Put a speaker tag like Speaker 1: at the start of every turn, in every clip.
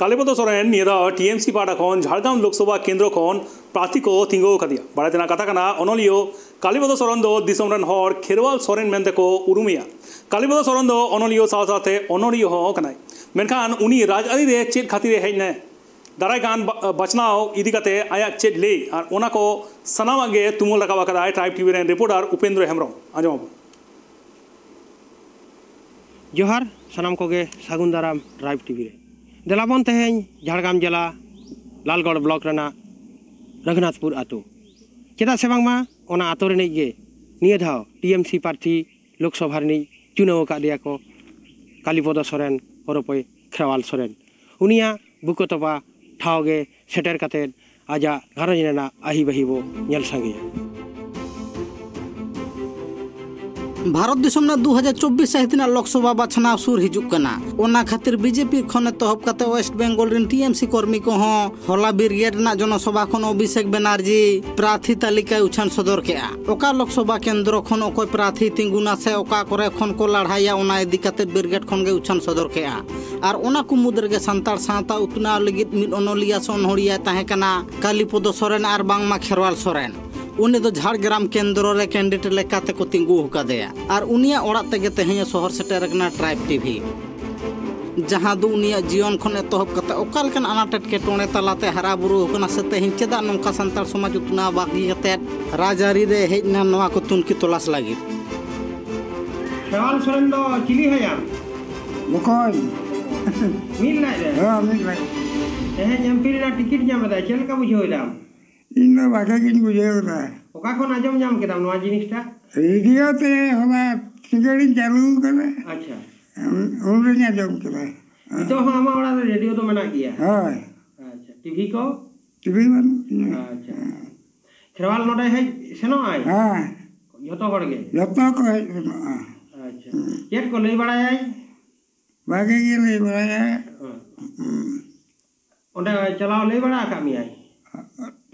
Speaker 1: कालीपद सोरेन नियद TMC party Jhargram Lok Sabha केंद्र खन प्रार्थी को तिंगो खदिया बाड़ा तेना कथा अनलियो कालीपद सोरेन दो खेरवाल सोरेन मनते को उरुमिया कालीपद सोरेन दो अनलियो साथ अनलियोखान अनलियो हो कनाय उनी राजआरी रे खातिर हेज ने दाराय गान बचनाव इदी कते आया चेत ले को सामागे तुम रखा ट्राइब टीवी रे रिपोर्टर उपेंद्र हेम्रम आज
Speaker 2: जोहार सनाम को गे दाराम ट्राइब टीवी रे ᱫᱮᱞᱟᱵᱚᱱ ᱛᱮᱦᱮᱧ ᱡᱷᱟᱲᱜᱨᱟᱢ ᱡᱮᱞᱟ ᱞᱟᱞᱜᱚᱲ ᱵᱞᱚᱠ ᱨᱮᱱᱟᱜ ᱨᱚᱜᱷᱩᱱᱟᱛᱷᱯᱩᱨ ᱟᱛᱳ ᱪᱮᱫᱟᱜ ᱥᱮ ᱵᱟᱝᱢᱟ ᱚᱱᱟ ᱟᱛᱳ ᱨᱤᱱᱤᱡ ᱜᱮ ᱱᱤᱭᱟᱹ ᱫᱷᱟᱣ ᱴᱤᱮᱢᱥᱤ ᱯᱟᱨᱴᱤ ᱞᱳᱠᱥᱚᱵᱷᱟ ᱨᱤᱱᱤᱡ ᱪᱩᱱᱟᱹᱣ ᱟᱠᱟᱫᱮᱭᱟ ᱠᱚ ᱠᱟᱞᱤᱯᱚᱫᱚ ᱥᱚᱨᱮᱱ ᱚᱨᱚᱯᱚᱭ ᱠᱷᱮᱨᱣᱟᱞ ᱥᱚᱨᱮᱱ ᱩᱱᱤᱭᱟᱜ ᱵᱩᱠᱚᱛᱚᱯᱟ ᱴᱷᱟᱶ ᱜᱮ ᱥᱮᱴᱮᱨ ᱠᱟᱛᱮᱫ ᱟᱡᱟᱜ ᱜᱷᱟᱨᱚᱸᱡᱽ ᱨᱮᱱᱟᱜ ᱟᱹᱦᱤᱵᱟᱹᱦᱤ ᱵᱚ
Speaker 3: ᱧᱮᱞ ᱥᱟᱸᱜᱮᱭᱟ ᱵᱷᱟᱨᱚᱛ ᱫᱤᱥᱚᱢ ᱨᱮᱱᱟᱜ 2024 ᱥᱟᱹᱦᱤᱛ ᱨᱮᱱᱟᱜ ᱞᱳᱠᱥᱚᱵᱷᱟ ᱵᱟᱪᱷᱱᱟᱣ ᱥᱩᱨ ᱦᱤᱡᱩᱜ ᱠᱟᱱᱟ ᱚᱱᱟ ᱠᱷᱟᱹᱛᱤᱨ ᱵᱤᱡᱮᱯᱤ ᱠᱷᱚᱱ ᱮᱛᱚᱦᱚᱵ ᱠᱟᱛᱮ ᱳᱭᱮᱥᱴ ᱵᱮᱝᱜᱚᱞ ᱨᱮᱱ ᱴᱤএমᱥি ᱠᱚᱨᱢᱤ ᱠᱚᱦᱚᱸ ᱦᱚᱞᱟ ᱵᱤᱨᱜᱮᱴ ᱨᱮᱱᱟᱜ ᱡᱚᱱᱚᱥᱚᱵᱷᱟ ᱠᱷᱚᱱ ᱚᱵᱷᱤᱥᱮᱠ ᱵᱮᱱᱟᱨᱡᱤ ᱯᱨᱟᱨᱛᱷᱤ ᱛᱟᱹᱞᱤᱠᱟᱭ ᱩᱪᱷᱟᱹᱱ ᱥᱚᱫᱚᱨ ᱠᱮᱜᱼᱟ ᱚᱠᱟ ᱞᱳᱠᱥᱚᱵᱷᱟ ᱠᱮᱱᱫᱨᱚ ᱠᱷᱚᱱ ᱚᱠᱚᱭ ᱯᱨᱟᱨᱛᱷᱤ ᱛᱤᱸᱜᱩᱱᱟ ᱥᱮ ᱚᱠᱟ ᱠᱚᱨᱮ ᱠᱷᱚᱱ ᱠᱚ ᱞᱟᱲᱦᱟᱭᱟ ᱚᱱᱟ ᱤᱫᱤ ᱠᱟᱛᱮ ᱵᱤᱨᱜᱮᱴ ᱠᱷᱚᱱ ᱜᱮ ᱩᱪᱷᱟᱹᱱ ᱥᱚᱫᱚᱨ ᱠᱮᱜᱼᱟ ᱟᱨ ᱚᱱᱟ ᱠᱚ ᱢᱩᱫᱽ ᱨᱮᱜᱮ ᱥᱟᱱᱛᱟᱲ ᱥᱟᱶᱛᱟ ᱩᱛᱱᱟᱹᱣ ᱞᱟᱹᱜᱤᱫ ᱢᱤᱫ ᱚᱱᱚᱞᱤᱭᱟᱹ ᱥᱮ ᱚᱱᱚᱲᱦᱤᱭᱟᱹ ᱛᱟᱦᱮᱸ ᱠᱟᱱᱟ ᱠᱟᱞᱤᱯᱚᱫᱚ ᱥᱚᱨᱮᱱ ᱟᱨ ᱵᱟᱝᱢᱟ ᱠᱷᱮᱨᱣᱟᱞ ᱥᱚᱨᱮᱱ उन्हें तो झाड़ग्राम केंद्र रे कैंडिडेट लेकाते को तिंगू हकादेया और उनिया ओड़ा तेगे तेहें शहर से सेटेरकना ट्राइब टीवी जहाँ दो उनिया जीवन खन एतहब तो कते ओकालकन अनाट टोने तलाते हरा बुरु होकना से तेहें चेदा नोंका सानतार समाज उतना बागी कते राजारी रे हेजना नोआ को तुनकी तलाश लागी
Speaker 2: श्याम सोरेन दो चिली है यार मुकोई मिल ना रे हां मिल भाई एहें एमपी रे टिकट जमा दा चल का बुझो दाम ᱤᱧ ᱫᱚ ᱵᱷᱟᱜᱮ ᱜᱤᱧ ᱵᱩᱡᱷᱟᱹᱣᱫᱟ ᱚᱠᱟ ᱠᱷᱚᱱ ᱟᱸᱡᱚᱢ ᱧᱟᱢ ᱠᱮᱫᱟᱢ ᱱᱚᱣᱟ ᱡᱤᱱᱤᱥᱴᱟ ᱨᱮᱰᱤᱭᱳ ᱛᱮ ᱦᱚᱞᱟ ᱥᱤᱸᱜᱟᱹᱲᱤᱧ ᱪᱟᱹᱞᱩ ᱟᱠᱟᱫᱟ ᱟᱪᱪᱷᱟ ᱩᱱᱨᱤᱧ ᱟᱸᱡᱚᱢ ᱠᱮᱫᱟ ᱱᱤᱛᱚᱜ ᱦᱚᱸ ᱟᱢᱟᱜ ᱚᱲᱟᱜ ᱨᱮ ᱨᱮᱰᱤᱭᱳ ᱫᱚ ᱢᱮᱱᱟᱜ ᱜᱮᱭᱟ ᱦᱳᱭ ᱟᱪᱪᱷᱟ ᱴᱤᱵᱷᱤ ᱠᱚ ᱴᱤᱵᱷᱤ ᱵᱟᱹᱱᱩᱜ ᱛᱤᱧᱟ ᱟᱪᱪᱷᱟ ᱠᱷᱮᱨᱣᱟᱞ ᱱᱚᱰᱮ ᱦᱮᱡ ᱥᱮᱱᱚᱜ ᱟᱭ ᱦᱮᱸ ᱡᱚᱛᱚ ᱦᱚᱲ ᱜᱮ ᱡᱚᱛᱚ ᱠᱚ ᱦᱮᱡ ᱥᱮᱱᱚᱜᱼᱟ ᱟᱪᱪᱷᱟ ᱪᱮᱫ ᱠᱚ ᱞᱟᱹᱭ ᱵᱟᱲᱟᱭᱟᱭ ᱵᱷᱟᱜᱮ ᱜᱮ ᱞᱟᱹᱭ ᱵᱟᱲᱟᱭᱟᱭ ᱚᱸᱰᱮ ᱪᱟᱞᱟᱣ ᱞᱟᱹᱭ ᱵᱟᱲᱟ ᱟᱠᱟᱫ ᱢᱮᱭᱟᱭ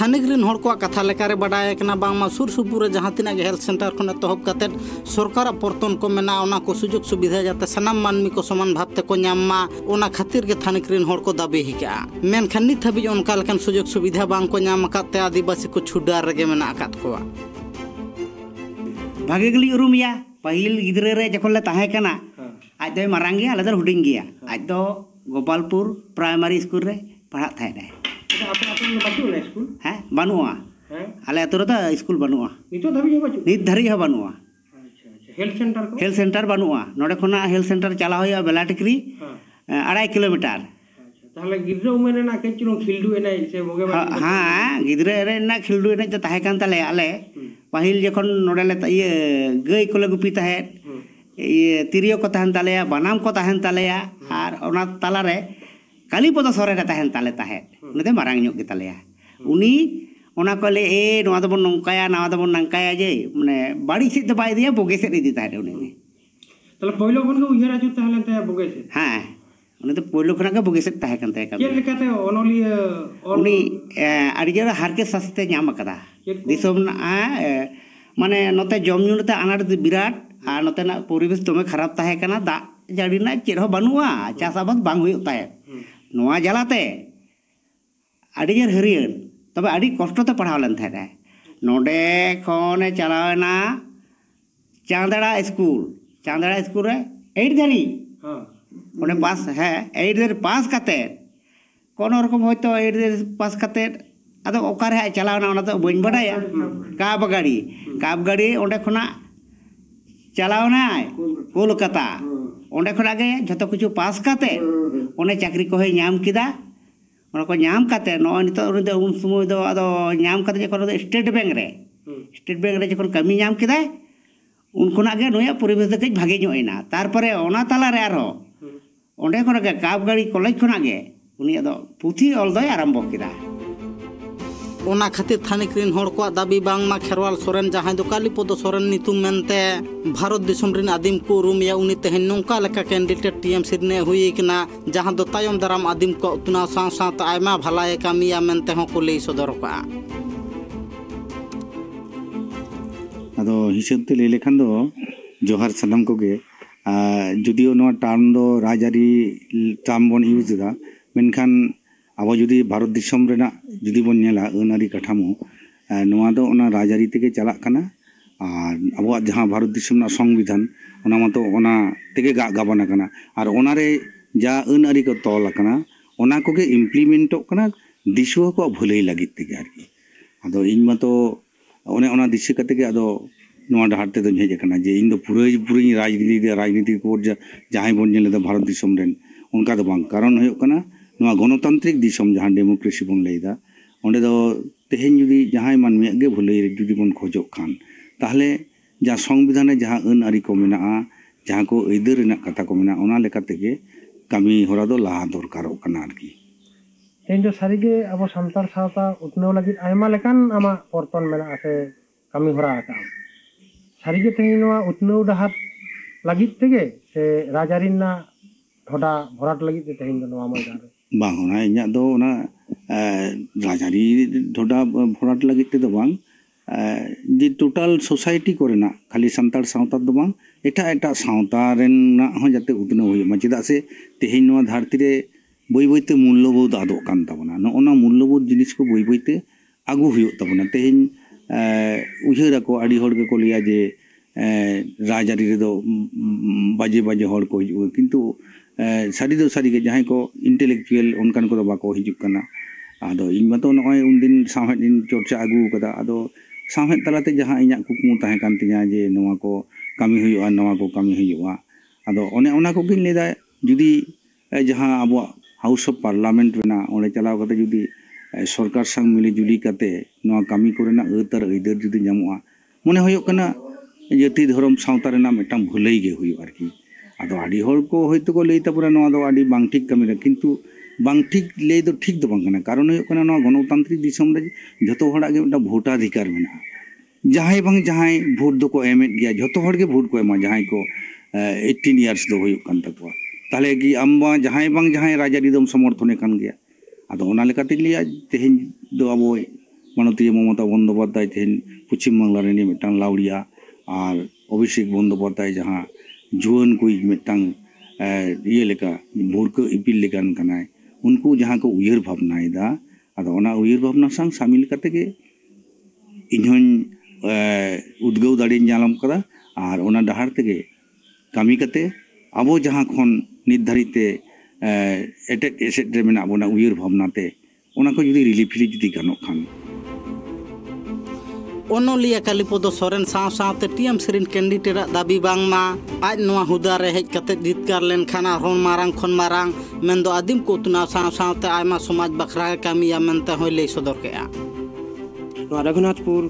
Speaker 3: थानिक कथा लेकारे बाडायकना सुरसुपुर जहां तिना हेल्थ सेंटर खन एतहब सरकार पर्तन को मेना ओना को सुजोग सुविधा जाते सनम मानमी को समान भाव ते को नयाममा ओना खातिर के थानिक रिन हर को दाबे हिका मेन खान नि थाबी ओनका सुविधा बांग को नयाम का आदिवासी को छुडार रेगे मेना भागे गली उरुमिया पहिल गिदरे रे
Speaker 4: हाँ। आज दे तो मरांगिया लदर हुडिंग गिया हाँ। आज तो गोपालपुर प्राइमरी स्कूल रे पढ़ा थाय अच्छा, अल तो स्कूल बनू नित धरिया बनू
Speaker 2: हेल्थ
Speaker 4: सेंटर बनू ना हेल्थ सेंटर चला हो बेला टिकरी
Speaker 2: हाँ।
Speaker 4: अढ़ाई किलोमीटर अच्छा, हाँ गिरा खिलडू एनजन अले जो ना तो हम्म। गई को गुपी तह हम्म। तिरियो को बनाम को तलारे कलीपद सरें तहत ᱩᱱᱤ ᱫᱚᱭ ᱢᱟᱨᱟᱝ ᱧᱚᱜ ᱜᱮᱛᱟᱞᱮᱭᱟ ᱩᱱᱤ ᱚᱱᱟ ᱠᱚ ᱞᱮ ᱮ ᱱᱚᱣᱟ ᱫᱚᱵᱚᱱ ᱱᱚᱝᱠᱟᱭᱟ ᱱᱟᱣᱟ ᱫᱚᱵᱚᱱ ᱱᱟᱝᱠᱟᱭᱟ ᱡᱮ ᱢᱟᱱᱮ ᱵᱟᱹᱲᱤᱡ ᱥᱮᱫ ᱫᱚ ᱵᱟᱭ ᱤᱫᱤᱭᱟ ᱵᱩᱜᱤ ᱥᱮᱫ ᱤᱫᱤ ᱛᱟᱦᱮᱸᱫ ᱩᱱᱤ
Speaker 2: ᱛᱟᱦᱞᱮ ᱯᱳᱭᱞᱳ ᱠᱷᱚᱱ ᱜᱮ ᱩᱭᱦᱟᱹᱨ ᱟᱹᱪᱩᱨ ᱛᱟᱦᱮᱸ ᱞᱮᱱ ᱛᱟᱭᱟ ᱵᱩᱜᱤ ᱥᱮᱫ
Speaker 4: ᱦᱮᱸ ᱩᱱᱤ ᱫᱚ ᱯᱳᱭᱞᱳ ᱠᱷᱚᱱᱟᱜ ᱜᱮ ᱵᱩᱜᱤ ᱥᱮᱫ ᱛᱟᱦᱮᱸ ᱠᱟᱱ ᱛᱟᱭᱟ ᱪᱮᱫ
Speaker 2: ᱞᱮᱠᱟᱛᱮ ᱚᱱᱚᱞᱤᱭᱟᱹ ᱩᱱᱤ
Speaker 4: ᱟᱹᱰᱤ ᱡᱳᱨ ᱦᱟᱨᱠᱮᱛ ᱥᱟᱥᱛᱮ ᱧᱟᱢ ᱟᱠᱟᱫᱟ ᱫᱤᱥᱚᱢ ᱨᱮᱱᱟᱜ ᱢᱟᱱᱮ ᱱᱚᱛᱮ ᱡᱚᱢ ᱧᱩ ᱨᱮᱛᱮ ᱟᱱᱟᱴ ᱵᱤᱨᱟᱴ ᱟᱨ ᱱᱚᱛᱮᱱᱟᱜ ᱯᱚᱨᱤᱵᱮᱥ ᱫᱚᱢᱮ ᱠᱷᱟᱨᱟᱯ ᱛᱟᱦᱮᱸ ᱠᱟᱱᱟ ᱫᱟᱜ ᱡᱟᱹᱲᱤ ᱨᱮᱱᱟᱜ ᱪᱮᱫ ᱦᱚᱸ ᱵᱟᱹᱱᱩᱜᱼᱟ ᱪᱟᱥ ᱟᱵᱟᱫ ᱵᱟᱝ ᱦᱩᱭᱩᱜ ᱛᱟᱦᱮᱸᱫ ᱱᱚᱣᱟ ᱡᱟᱞᱟᱛᱮ ᱟᱹᱰᱤ ᱦᱟᱹᱨᱭᱟᱹᱲ ᱛᱚᱵᱮ ᱟᱹᱰᱤ ᱠᱚᱥᱴᱚ ᱛᱮ ᱯᱟᱲᱦᱟᱣ ᱞᱮᱱ ᱛᱟᱦᱮᱸᱫ ᱱᱚᱰᱮ ᱠᱷᱚᱱᱮ ᱪᱟᱞᱟᱣᱮᱱᱟ ᱪᱟᱸᱫᱲᱟ ᱥᱠᱩᱞ ᱪᱟᱸᱫᱲᱟ ᱥᱠᱩᱞ ᱨᱮ ᱮᱭᱤᱴ ᱫᱷᱟᱹᱨᱤᱡ ᱚᱸᱰᱮ ᱯᱟᱥ ᱦᱮᱸ ᱮᱭᱤᱴ ᱫᱷᱟᱹᱨᱤᱡ ᱯᱟᱥ ᱠᱟᱛᱮᱫ ᱠᱳᱱᱳ ᱨᱚᱠᱚᱢ ᱦᱚᱭᱛᱳ ᱮᱭᱤᱴ ᱫᱷᱟᱹᱨᱤᱡ ᱯᱟᱥ ᱠᱟᱛᱮᱫ ᱟᱫᱚ ᱚᱠᱟᱨᱮ ᱦᱟᱸᱜ ᱪᱟᱞᱟᱣᱱᱟ ᱚᱱᱟ ᱫᱚ ᱵᱟᱹᱧ ᱵᱟᱰᱟᱭᱟ ᱠᱟᱯᱜᱟᱲᱤ ᱠᱟᱯᱜᱟᱲᱤ ᱚᱸᱰᱮ ᱠᱷᱚᱱᱟᱜ ᱪᱟᱞᱟᱣᱱᱟᱭ ᱠᱳᱞᱠᱟᱛᱟ ᱚᱸᱰᱮ ᱠᱷᱚᱱᱟᱜ ᱜᱮ ᱡᱷᱚᱛᱚ ᱠᱤᱪᱷᱩ ᱯᱟᱥ ᱠᱟᱛᱮᱫ ᱚᱸᱰᱮ ᱪᱟᱹᱠᱨᱤ ᱠᱚᱦᱚᱸᱭ ᱧᱟᱢ ᱠᱮᱫᱟ ᱚᱱᱟ ᱠᱚ ᱧᱟᱢ ᱠᱟᱛᱮ ᱱᱚᱜᱼᱚᱭ ᱱᱤᱛᱚᱜ ᱩᱱᱤ ᱫᱚ ᱩᱱ ᱥᱚᱢᱚᱭ ᱫᱚ ᱟᱫᱚ ᱧᱟᱢ ᱠᱟᱛᱮ ᱡᱚᱠᱷᱚᱱ ᱥᱴᱮᱴ ᱵᱮᱝᱠ ᱨᱮ ᱥᱴᱮᱴ ᱵᱮᱝᱠ ᱨᱮ ᱡᱚᱠᱷᱚᱱ ᱠᱟᱹᱢᱤ ᱧᱟᱢ ᱠᱮᱫᱟᱭ ᱩᱱᱠᱩᱱᱟᱜ ᱜᱮ ᱱᱩᱭᱟᱜ ᱯᱚᱨᱤᱵᱮᱥ ᱫᱚ ᱠᱟᱹᱡ ᱵᱷᱟᱜᱮ ᱧᱚᱜ ᱮᱱᱟ ᱛᱟᱨᱯᱚᱨᱮ ᱚᱱᱟ ᱛᱟᱞᱟᱨᱮ ᱟᱨᱦᱚᱸ ᱚᱸᱰᱮ ᱠᱷᱚᱱᱟᱜ ᱜᱮ ᱠᱟᱯ ᱜᱟᱹᱲᱤ ᱠᱚᱞᱮᱡᱽ ᱠᱷᱚᱱᱟᱜ ᱜᱮ ᱩᱱᱤᱭᱟᱜ
Speaker 3: ᱫᱚ ᱯᱩᱛᱷᱤ ᱚᱞ ᱫᱚᱭ ᱟᱨᱟᱢᱵᱚ ᱠᱮᱫᱟ ᱚᱱᱟ ᱠᱷᱟᱹᱛᱤᱨ ᱛᱷᱟᱹᱱᱤᱠ ᱨᱤᱱ ᱦᱚᱲ ᱠᱚᱣᱟᱜ ᱫᱟᱵᱤ ᱵᱟᱝᱢᱟ ᱠᱷᱮᱨᱣᱟᱞ ᱥᱚᱨᱮᱱ ᱡᱟᱦᱟᱸᱭ ᱫᱚ ᱠᱟᱞᱤᱯᱚᱫᱚ ᱥᱚᱨᱮᱱ ᱧᱩᱛᱩᱢ ᱢᱮᱱᱛᱮ ᱵᱷᱟᱨᱚᱛ ᱫᱤᱥᱚᱢ ᱨᱤᱱ ᱟᱹᱫᱤᱢ ᱠᱚ ᱩᱨᱩᱢᱮᱭᱟ ᱩᱱᱤ ᱛᱮᱦᱮᱧ ᱱᱚᱝᱠᱟ ᱞᱮᱠᱟ ᱠᱮᱱᱰᱤᱰᱮᱴ ᱴᱤএᱢᱥᱤ ᱨᱮᱱᱮ ᱦᱩᱭ ᱠᱟᱱᱟ ᱡᱟᱦᱟᱸ ᱫᱚ ᱛᱟᱭᱚᱢ ᱫᱟᱨᱟᱢ ᱟᱹᱫᱤᱢ ᱠᱚ ᱩᱛᱱᱟᱹᱣ ᱥᱟᱶ ᱥᱟᱶᱛᱮ ᱟᱭᱢᱟ ᱵᱷᱟᱞᱟᱭᱮ ᱠᱟᱹᱢᱤᱭᱟ ᱢᱮᱱᱛᱮ ᱦᱚᱸ ᱠᱚ ᱞᱟᱹᱭ ᱥᱚᱫᱚᱨ ᱠᱟᱜᱼᱟ
Speaker 1: ᱟᱫᱚ ᱦᱤᱥᱟᱹᱵ ᱛᱮ ᱞᱟᱹᱭ ᱞᱮᱠᱷᱟᱱ ᱫᱚ ᱡᱚᱦᱟᱨ ᱥᱟᱱᱟᱢ ᱠᱚᱜᱮ ᱡᱩᱫᱤᱭᱳ ᱱᱚᱣᱟ ᱴᱟᱨᱢ ᱫᱚ ᱨᱟᱡᱽᱟᱹᱨᱤ ᱴᱟᱨᱢ ᱵᱚᱱ ᱤᱭᱩᱡᱽ ᱮᱫᱟ ᱢᱮᱱᱠᱷᱟᱱ ᱟᱵᱚ ᱡᱩᱫᱤ ᱵᱷᱟᱨᱚᱛ ᱫᱤᱥᱚᱢ ᱨᱮᱱᱟᱜ ᱡᱩᱫᱤ ᱵᱚᱱ ᱧᱮᱞᱟ ᱟᱹᱱ ᱟᱹᱨᱤ ᱠᱟᱴᱷᱟᱢᱳ ᱱᱚᱣᱟ ᱫᱚ ᱚᱱᱟ ᱨᱟᱡᱽᱟᱹᱨᱤ ᱛᱮᱜᱮ ᱪᱟᱞᱟᱜ ᱠᱟᱱᱟ ᱟᱨ ᱟᱵᱚᱣᱟᱜ ᱡᱟᱦᱟᱸ ᱵᱷᱟᱨᱚᱛ ᱫᱤᱥᱚᱢ ᱨᱮᱱᱟᱜ ᱥᱚᱝᱵᱤᱫᱷᱟᱱ ᱚᱱᱟ ᱢᱟᱛᱚ ᱚᱱᱟ ᱛᱮᱜᱮ ᱜᱟᱜ ᱜᱟᱵᱟᱱ ᱟᱠᱟᱱᱟ ᱟᱨ ᱚᱱᱟᱨᱮ ᱡᱟ ᱟᱹᱱ ᱟᱹᱨᱤ ᱠᱚ ᱛᱚᱞ ᱟᱠᱟᱱᱟ ᱚᱱᱟ ᱠᱚᱜᱮ ᱤᱢᱯᱞᱤᱢᱮᱱᱴᱚᱜ ᱠᱟᱱᱟ ᱫᱤᱥᱩᱣᱟᱹ ᱠᱚᱣᱟᱜ ᱵᱷᱟᱹᱞᱟᱹᱭ ᱞᱟᱹᱜᱤᱫ ᱛᱮᱜᱮ ᱟᱨᱠᱤ ᱟᱫᱚ ᱤᱧ ᱢᱟᱛᱚ ᱚᱱᱮ ᱚᱱᱟ ᱫᱤᱥᱟᱹ ᱠᱟᱛᱮ ᱜᱮ ᱟᱫᱚ ᱱᱚᱣᱟ ᱰᱟᱦᱟᱨ ᱛᱮᱫᱚᱧ ᱦᱮᱡ ᱟᱠᱟᱱᱟ ᱡᱮ ᱤᱧ ᱫᱚ ᱯᱩᱨᱟᱹ ᱯᱩᱨᱟᱹᱧ ᱨᱟᱡᱽᱱᱤᱛᱤ ᱨᱟᱡᱽᱱᱤᱛᱤ ᱠᱚ ᱡᱟᱦᱟᱸᱭ ᱵᱚᱱ ᱧᱮᱞ ᱮᱫᱟ ᱵᱷᱟᱨᱚᱛ ᱫᱤᱥᱚᱢ ᱨᱮᱱ ᱚᱱᱠᱟ ᱫᱚ ᱵᱟᱝ ᱠᱟᱨᱚᱱ ᱦᱩᱭᱩᱜ ᱠᱟᱱᱟ ᱱᱚᱣᱟ ᱜᱚᱱᱚᱛᱟᱱᱛᱨᱤᱠ ᱫᱤᱥᱚᱢ ᱡᱟᱦᱟᱸ ᱰᱮᱢᱳᱠᱨᱮᱥᱤ ᱵᱚᱱ ᱞᱟᱹᱭᱫᱟ ᱚᱸᱰᱮ ᱫᱚ ᱛᱮᱦᱮᱧ ᱡᱩᱫᱤ ᱡᱟᱦᱟᱸᱭ ᱢᱟᱹᱱᱢᱤᱭᱟᱜ ᱜᱮ ᱵᱷᱟᱹᱞᱟᱹᱭ ᱡᱩᱫᱤ ᱵᱚᱱ ᱠᱷᱚᱡᱚᱜ ᱠᱷᱟᱱ ᱛᱟᱦᱚᱞᱮ ᱡᱟᱦᱟᱸ ᱥᱚᱝᱵᱤᱫᱷᱟᱱ ᱨᱮ ᱡᱟᱦᱟᱸ ᱟᱹᱱ ᱟᱹᱨᱤ ᱠᱚ ᱢᱮᱱᱟᱜᱼᱟ ᱡᱟᱦᱟᱸ ᱠᱚ ᱟᱹᱭᱫᱟᱹᱨ ᱨᱮᱱᱟᱜ ᱠᱟᱛᱷᱟ ᱠᱚ ᱢᱮᱱᱟᱜᱼᱟ ᱚᱱᱟ ᱞᱮᱠᱟ ᱛᱮᱜᱮ ᱠᱟᱹᱢᱤ ᱦᱚᱨᱟ ᱫᱚ ᱞᱟᱦᱟ ᱫᱚᱨᱠᱟᱨᱚᱜ ᱠᱟᱱᱟ ᱟᱨᱠᱤ
Speaker 2: ᱛᱮᱦᱮᱧ ᱫᱚ ᱥᱟᱹᱨᱤᱜᱮ ᱟᱵᱚ ᱥᱟᱱᱛᱟᱲ ᱥᱟᱶᱛᱟ ᱩᱛᱱᱟᱹᱣ ᱞᱟᱹᱜᱤᱫ ᱟᱭᱢᱟ ᱞᱮᱠᱟᱱ ᱟᱢᱟᱜ ᱯᱚᱨᱛᱚᱱ ᱢᱮᱱᱟᱜᱼᱟ ᱥᱮ ᱠᱟᱹᱢᱤ ᱦᱚᱨᱟ ᱟᱠᱟᱜᱼᱟ ᱥᱟᱹᱨᱤᱜᱮ ᱛᱮᱦᱮᱧ ᱱᱚᱣᱟ ᱩᱛᱱᱟᱹᱣ ᱰᱟᱦᱟᱨ ᱞᱟᱹᱜᱤᱫ ᱛᱮᱜᱮ ᱥᱮ ᱨᱟᱡᱽᱟᱹᱨᱤ ᱨᱮᱱᱟᱜ ᱴᱷᱚᱰᱟ ᱵᱷᱚᱨᱟᱴ ᱞᱟᱹᱜᱤᱫ ᱛᱮ ᱛᱮᱦᱮᱧ ᱫᱚ ᱱᱚᱣᱟ ᱢᱚᱭᱫᱟᱱ ᱨᱮ
Speaker 1: ᱵᱟᱝ ᱚᱱᱟ ᱤᱧᱟᱹᱜ ᱫᱚ ᱚᱱᱟ ᱨᱟᱡᱽᱟᱹᱨᱤ ᱰᱷᱚᱰᱟ ᱵᱷᱚᱨᱟᱴ ᱞᱟᱹᱜᱤᱫ ᱛᱮᱫᱚ ᱵᱟᱝ ᱡᱮ ᱴᱳᱴᱟল ᱥᱳᱥᱟᱭᱴᱤ ᱠᱚᱨᱮᱱᱟᱜ ᱠᱷᱟᱹᱞᱤ ᱥᱟᱱᱛᱟᱲ ᱥᱟᱶᱛᱟ ᱫᱚ ᱵᱟᱝ ᱮᱴᱟᱜ ᱮᱴᱟᱜ ᱥᱟᱶᱛᱟ ᱨᱮᱱᱟᱜ ᱦᱚᱸ ᱡᱟᱛᱮ ᱩᱛᱱᱟᱹᱣ ᱦᱩᱭᱩᱜ ᱢᱟ ᱪᱮᱫᱟᱜ ᱥᱮ ᱛᱮᱦᱮᱧ ᱱᱚᱣᱟ ᱫᱷᱟᱹᱨᱛᱤ ᱨᱮ ᱵᱟᱹᱭ ᱵᱟᱹᱭᱛᱮ ᱢᱩᱞᱞᱚᱵᱳধ ᱟᱫᱚᱜ ᱠᱟᱱ ᱛᱟᱵᱚᱱᱟ ᱱᱚᱜᱼᱚ ᱱᱚᱣᱟ ᱢᱩᱞᱞᱚᱵᱳধ ᱡᱤᱱᱤᱥ ᱠᱚ ᱵᱟᱹᱭ ᱵᱟᱹᱭᱛᱮ ᱟᱹᱜᱩ ᱦᱩᱭᱩᱜ ᱛᱟᱵᱚᱱᱟ ᱛᱮᱦᱮᱧ ᱩᱭᱦᱟᱹᱨᱟᱠᱚ ᱟᱹᱰᱤ ᱦᱚᱲ ᱜᱮᱠᱚ ᱞᱟᱹᱭᱟ ᱡᱮ ᱨᱟᱡᱽᱟᱹᱨᱤ ᱨᱮᱫᱚ ᱵᱟᱡᱮ ᱵᱟᱡᱮ ᱦᱚᱲ ᱠᱚ ᱦᱤᱡᱩᱜᱼᱟ ᱠᱤᱱᱛᱩ ᱥᱟᱹᱨᱤ ᱫᱚ ᱥᱟᱹᱨᱤᱜᱮ ᱡᱟᱦᱟᱸᱭ ᱠᱚ ᱤᱱᱴᱮᱞᱮᱠᱪᱩᱭᱮᱞ ᱚᱱᱠᱟᱱ ᱠᱚᱫᱚ ᱵᱟᱠᱚ ᱦᱤᱡᱩᱜ ᱠᱟᱱᱟ ᱟᱫᱚ ᱤᱧ ᱢᱟᱛᱚ ᱱᱚᱜᱼᱚᱭ ᱩᱱᱫᱤᱱ ᱥᱟᱶᱦᱮᱫ ᱤᱧ ᱪᱚᱨᱪᱟ ᱟᱹᱜᱩ ᱟᱠᱟᱫᱟ ᱟᱫᱚ ᱥᱟᱶᱦᱮᱫ ᱛᱟᱞᱟᱛᱮ ᱡᱟᱦᱟᱸ ᱤᱧᱟᱹᱜ ᱠᱩᱠᱢᱩ ᱛᱟᱦᱮᱸ ᱠᱟᱱ ᱛᱤᱧᱟ ᱡᱮ ᱱᱚᱣᱟ ᱠᱚ ᱠᱟᱹᱢᱤ ᱦᱩᱭᱩᱜᱼᱟ ᱱᱚᱣᱟ ᱠᱚ ᱠᱟᱹᱢᱤ ᱦᱩᱭᱩᱜᱼᱟ ᱟᱫᱚ ᱚᱱᱮ ᱚᱱᱟ ᱠᱚᱜᱮᱧ ᱞᱟᱹᱭᱫᱟ ᱡᱩᱫᱤ ᱡᱟᱦᱟᱸ ᱟᱵᱚᱣᱟᱜ ᱦᱟᱣᱩᱥ ᱚᱯ ᱯᱟᱨᱞᱟᱢᱮᱱᱴ ᱢᱮᱱᱟᱜᱼᱟ ᱚᱸᱰᱮ ᱪᱟᱞᱟᱣ ᱠᱟᱛᱮ ᱡᱩᱫᱤ ᱥᱚᱨᱠᱟᱨ ᱥᱟᱶ ᱢᱤᱞᱮᱡᱩᱞᱤ ᱠᱟᱛᱮ ᱱᱚᱣᱟ ᱠᱟᱹᱢᱤ ᱠᱚᱨᱮᱱᱟᱜ ᱟᱹᱛ ᱟᱨ ᱟᱹᱭᱫᱟᱹᱨ ᱡᱩᱫᱤ ᱧᱟᱢᱚᱜᱼᱟ ᱢᱚᱱᱮ ᱦᱩᱭᱩᱜ ᱠᱟᱱᱟ ᱡᱟᱹᱛᱤ ᱫᱷᱚᱨᱚᱢ ᱥᱟᱶᱛᱟ ᱨᱮᱱᱟᱜ ᱢᱤᱫᱴᱟᱝ ᱵᱷᱟᱹᱞᱟᱹᱭ ᱜᱮ ᱦᱩᱭᱩᱜᱼᱟ ᱟᱨᱠᱤ ᱟᱫᱚ ᱟᱹᱰᱤ ᱦᱚᱲ ᱠᱚ ᱦᱳᱭᱛᱳ ᱠᱚ ᱞᱟᱹᱭ ᱛᱟᱵᱚᱱᱟ ᱱᱚᱣᱟ ᱫᱚ ᱟᱹᱰᱤ ᱵᱟᱝ ᱴᱷᱤᱠ ᱠᱟᱹᱢᱤᱨᱮ ᱠᱤᱱᱛᱩ ᱵᱟᱝ ᱴᱷᱤᱠ ᱞᱟᱹᱭ ᱫᱚ ᱴᱷᱤᱠ ᱫᱚ ᱵᱟᱝ ᱠᱟᱱᱟ ᱠᱟᱨᱚᱱ ᱦᱩᱭᱩᱜ ᱠᱟᱱᱟ ᱱᱚᱣᱟ ᱜᱚᱱᱚᱛᱟᱱᱛᱨᱤᱠ ᱫᱤᱥᱚᱢ ᱨᱮ ᱦᱚᱲᱟᱜ ᱜᱮ ᱢᱤᱫᱴᱟᱝ ᱢᱮᱱᱟᱜᱼᱟ ᱡᱟᱦᱟᱸᱭ ᱵᱟᱝ ᱡᱟᱦᱟᱸᱭ ᱵᱷᱳᱴ ᱫᱚᱠᱚ ᱮᱢᱮᱫ ᱜᱮᱭᱟ ᱦᱚᱲ ᱜᱮ ᱵᱷᱳᱴ ᱠᱚ ᱮᱢᱟ ᱡᱟᱦᱟᱸᱭ ᱠᱚ ᱫᱚ ᱦᱩᱭᱩᱜ ᱠᱟᱱ ᱛᱟᱠᱚᱣᱟ ᱟᱢ ᱡᱟᱦᱟᱸᱭ ᱵᱟᱝ ᱡᱟᱦᱟᱸᱭ ᱫᱚᱢ ᱥᱚᱢᱚᱨᱛᱷᱚᱱᱮ ᱠᱟᱱ ᱜᱮᱭᱟ ᱟᱫᱚ ᱚᱱᱟ ᱞᱮᱠᱟᱛᱮᱧ ᱞᱟᱹᱭᱟ ᱛᱮᱦᱮᱧ ᱫᱚ ᱢᱚᱢᱚᱛᱟ ᱛᱮᱦᱮᱧ ᱯᱚᱪᱷᱤᱢ ᱵᱟᱝᱞᱟ ᱢᱤᱫᱴᱟᱝ ᱞᱟᱣᱲᱤᱭᱟ ᱟᱨ ᱚᱵᱷᱤᱥᱮᱠ বন্দ্যোপাধ্যায় ᱡᱟᱦᱟᱸ ᱡᱩᱣᱟᱹᱱ ᱠᱚ ᱢᱤᱫᱴᱟᱝ ᱤᱭᱟᱹ ᱞᱮᱠᱟ ᱵᱷᱩᱨᱠᱟᱹ ᱤᱯᱤᱞ ᱞᱮᱠᱟᱱ ᱠᱟᱱᱟᱭ ᱩᱱᱠᱩ ᱡᱟᱦᱟᱸ ᱠᱚ ᱩᱭᱦᱟᱹᱨ ᱵᱷᱟᱵᱽᱱᱟᱭᱮᱫᱟ ᱟᱫᱚ ᱚᱱᱟ ᱩᱭᱦᱟᱹᱨ ᱵᱷᱟᱵᱽᱱᱟ ᱥᱟᱶ ᱥᱟᱹᱢᱤᱞ ᱠᱟᱛᱮ ᱜᱮ ᱤᱧᱦᱚᱧ ᱩᱫᱽᱜᱟᱹᱣ ᱫᱟᱲᱮᱧ ᱧᱟᱢ ᱟᱠᱟᱫᱟ ᱟᱨ ᱚᱱᱟ ᱰᱟᱦᱟᱨ ᱛᱮᱜᱮ ᱠᱟᱹᱢᱤ ᱠᱟᱛᱮ ᱟᱵᱚ ᱡᱟᱦᱟᱸ ᱠᱷᱚᱱ ᱱᱤᱛ ᱫᱷᱟᱹᱨᱤᱡ ᱛᱮ ᱮᱴᱮᱫ ᱮᱥᱮᱫ ᱨᱮ ᱢᱮᱱᱟᱜ ᱵᱚᱱᱟ ᱩᱭᱦᱟᱹᱨ ᱵᱷᱟᱵᱽᱱᱟᱛᱮ ᱚᱱᱟ ᱠᱚ ᱡᱩᱫᱤ ᱨᱤᱞᱤᱯᱷ ᱡᱩᱫᱤ ᱜᱟᱱᱚᱜ ᱠᱷᱟᱱ
Speaker 3: ᱚᱱᱚᱞᱤᱭᱟᱹ ᱠᱟᱞᱤᱯᱚᱫᱚ ᱥᱚᱨᱮᱱ ᱥᱟᱶ ᱥᱟᱶᱛᱮ ᱴᱤᱮᱢᱥᱤ ᱨᱮᱱ ᱠᱮᱱᱰᱤᱰᱮᱴᱟᱜ ᱫᱟᱹᱵᱤ ᱵᱟᱝᱢᱟ ᱟᱡ ᱱᱚᱣᱟ ᱦᱩᱫᱟ ᱨᱮ ᱦᱮᱡ ᱠᱟᱛᱮᱫ ᱡᱤᱛᱠᱟᱨ ᱞᱮᱱᱠᱷᱟᱱ ᱟᱨᱦᱚᱸ ᱢᱟᱨᱟᱝ ᱠᱷᱚᱱ ᱢᱟᱨᱟᱝ ᱢᱮᱱᱫᱚ ᱟᱹᱫᱤᱢ ᱠᱚ ᱩᱛᱱᱟᱹᱣ ᱥᱟᱶ ᱥᱟᱶᱛᱮ ᱟᱭᱢᱟ ᱥᱚᱢᱟᱡᱽ ᱵᱟᱠᱷᱨᱟ ᱠᱟᱹᱢᱤᱭᱟ ᱢᱮᱱᱛᱮ ᱦᱚᱸᱭ ᱞᱟᱹᱭ ᱥᱚᱫᱚᱨ ᱠᱮᱜᱼᱟ
Speaker 2: ᱱᱚᱣᱟ ᱨᱚᱜᱷᱩᱱᱟᱛᱷᱯᱩᱨ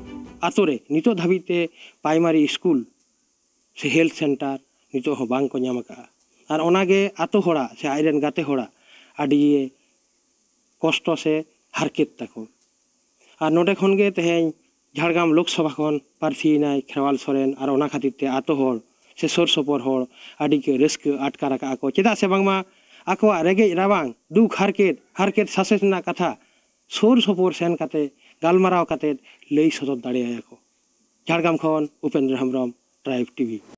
Speaker 2: ᱟᱛᱳᱨᱮ ᱱᱤᱛᱚᱜ ᱫᱷᱟᱹᱵᱤᱡᱛᱮ ᱯᱨᱟᱭᱢᱟᱨᱤ ᱥᱠᱩᱞ ᱥᱮ ᱦᱮᱞᱛᱷ ᱥᱮᱱᱴᱟᱨ ᱱᱤᱛᱚᱜ ᱦᱚᱸ ᱵᱟᱝ ᱠᱚ ᱧᱟᱢ ᱟᱠᱟᱜᱼᱟ ᱟᱨ ᱚᱱᱟᱜᱮ ᱟᱛᱳ ᱦᱚᱲᱟᱜ ᱥᱮ ᱟᱡᱨᱮᱱ ᱜᱟᱛᱮ ᱦᱚᱲᱟᱜ ᱟᱹᱰᱤ ᱠᱚᱥᱴᱚ ᱥᱮ ᱦᱟᱨᱠᱮᱛ ᱛᱟᱠᱚ ᱟᱨ ᱱᱚᱰᱮ ᱠᱷᱚᱱᱜᱮ ᱛᱮᱦᱮᱧ ᱡᱷᱟᱲᱜᱨᱟᱢ ᱞᱳᱠᱥᱚᱵᱷᱟ ᱠᱷᱚᱱ ᱯᱟᱨᱥᱤᱭᱮᱱᱟᱭ ᱠᱷᱮᱨᱣᱟᱞ ᱥᱚᱨᱮᱱ ᱟᱨ ᱚᱱᱟ ᱠᱷᱟᱹᱛᱤᱨ ᱛᱮ ᱟᱛᱳ ᱦᱚᱲ ᱥᱮ ᱥᱳᱨ ᱥᱳᱯᱳᱨ ᱦᱚᱲ ᱟᱹᱰᱤ ᱨᱟᱹᱥᱠᱟᱹ ᱟᱴᱠᱟᱨ ᱟᱠᱟᱜᱼᱟ ᱠᱚ ᱪᱮᱫᱟᱜ ᱥᱮ ᱵᱟᱝᱢᱟ ᱟᱠᱚᱣᱟᱜ ᱨᱮᱸᱜᱮᱡ ᱨᱟᱵᱟᱝ ᱫᱩᱠ ᱦᱟᱨᱠᱮᱛ ᱦᱟᱨᱠᱮᱛ ᱥᱟᱥᱮᱛ ᱨᱮᱱᱟᱜ ᱠᱟᱛᱷᱟ ᱥᱳᱨ ᱥᱳᱯᱳᱨ ᱥᱮᱱ ᱠᱟᱛᱮ ᱜᱟᱞᱢᱟᱨᱟᱣ ᱠᱟᱛᱮ ᱞᱟᱹᱭ ᱥᱚᱫᱚᱨ ᱫᱟᱲᱮᱭᱟᱭᱟ ᱠᱚ ᱡᱷᱟᱲᱜᱨᱟᱢ ᱠᱷᱚᱱ ᱩᱯᱮᱱᱫᱨᱚ ᱦᱮᱢᱵᱨᱚᱢ ᱴᱨᱟᱭᱤᱵᱽ ᱴᱤᱵᱷᱤ